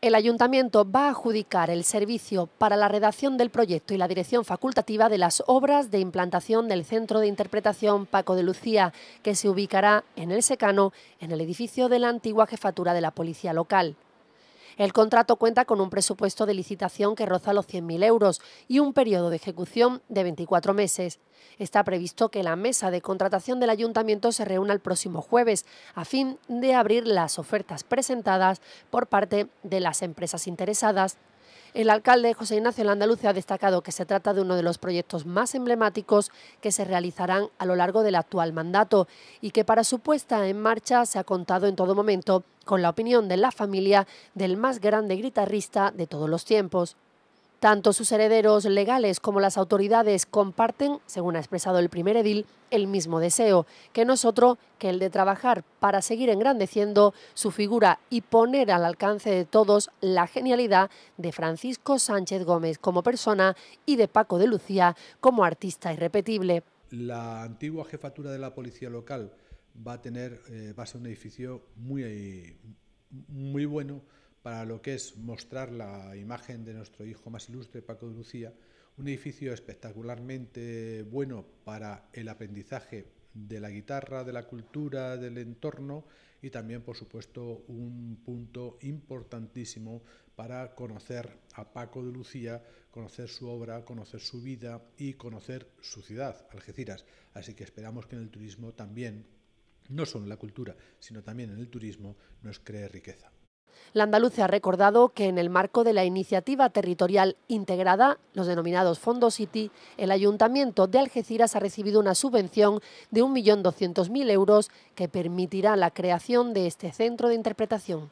El ayuntamiento va a adjudicar el servicio para la redacción del proyecto y la dirección facultativa de las obras de implantación del Centro de Interpretación Paco de Lucía, que se ubicará en el secano, en el edificio de la antigua jefatura de la Policía Local. El contrato cuenta con un presupuesto de licitación que roza los 100.000 euros y un periodo de ejecución de 24 meses. Está previsto que la mesa de contratación del ayuntamiento se reúna el próximo jueves a fin de abrir las ofertas presentadas por parte de las empresas interesadas el alcalde José Ignacio Landaluce ha destacado que se trata de uno de los proyectos más emblemáticos que se realizarán a lo largo del actual mandato y que para su puesta en marcha se ha contado en todo momento con la opinión de la familia del más grande guitarrista de todos los tiempos, tanto sus herederos legales como las autoridades comparten, según ha expresado el primer edil, el mismo deseo, que no es otro que el de trabajar para seguir engrandeciendo su figura y poner al alcance de todos la genialidad de Francisco Sánchez Gómez como persona y de Paco de Lucía como artista irrepetible. La antigua jefatura de la policía local va a tener, eh, ser un edificio muy, muy bueno para lo que es mostrar la imagen de nuestro hijo más ilustre, Paco de Lucía, un edificio espectacularmente bueno para el aprendizaje de la guitarra, de la cultura, del entorno y también, por supuesto, un punto importantísimo para conocer a Paco de Lucía, conocer su obra, conocer su vida y conocer su ciudad, Algeciras. Así que esperamos que en el turismo también, no solo en la cultura, sino también en el turismo, nos cree riqueza. La andaluza ha recordado que en el marco de la iniciativa territorial integrada, los denominados Fondos City, el Ayuntamiento de Algeciras ha recibido una subvención de 1.200.000 euros que permitirá la creación de este centro de interpretación.